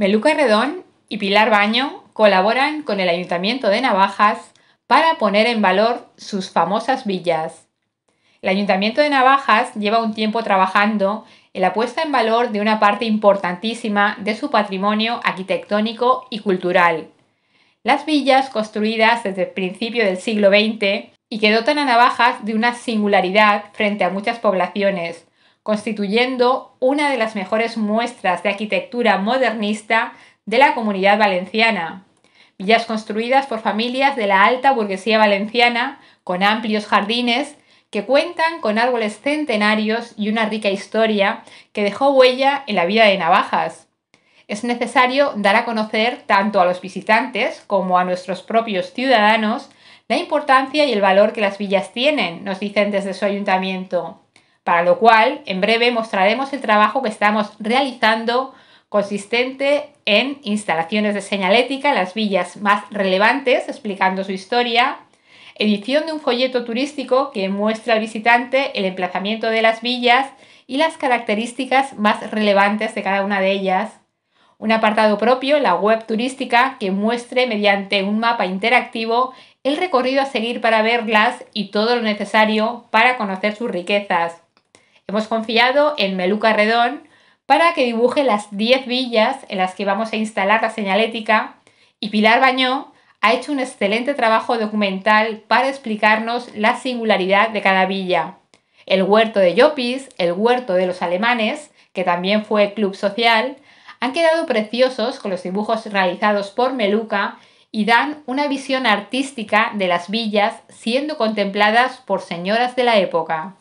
Meluca Redón y Pilar Baño colaboran con el Ayuntamiento de Navajas para poner en valor sus famosas villas. El Ayuntamiento de Navajas lleva un tiempo trabajando en la puesta en valor de una parte importantísima de su patrimonio arquitectónico y cultural. Las villas construidas desde el principio del siglo XX y que dotan a Navajas de una singularidad frente a muchas poblaciones, constituyendo una de las mejores muestras de arquitectura modernista de la comunidad valenciana. Villas construidas por familias de la alta burguesía valenciana, con amplios jardines, que cuentan con árboles centenarios y una rica historia que dejó huella en la vida de Navajas es necesario dar a conocer tanto a los visitantes como a nuestros propios ciudadanos la importancia y el valor que las villas tienen, nos dicen desde su ayuntamiento para lo cual en breve mostraremos el trabajo que estamos realizando consistente en instalaciones de señalética en las villas más relevantes, explicando su historia, edición de un folleto turístico que muestra al visitante el emplazamiento de las villas y las características más relevantes de cada una de ellas, un apartado propio la web turística que muestre mediante un mapa interactivo el recorrido a seguir para verlas y todo lo necesario para conocer sus riquezas Hemos confiado en Meluca Redón para que dibuje las 10 villas en las que vamos a instalar la señalética y Pilar Bañó ha hecho un excelente trabajo documental para explicarnos la singularidad de cada villa. El huerto de Llopis, el huerto de los alemanes, que también fue club social, han quedado preciosos con los dibujos realizados por Meluca y dan una visión artística de las villas siendo contempladas por señoras de la época.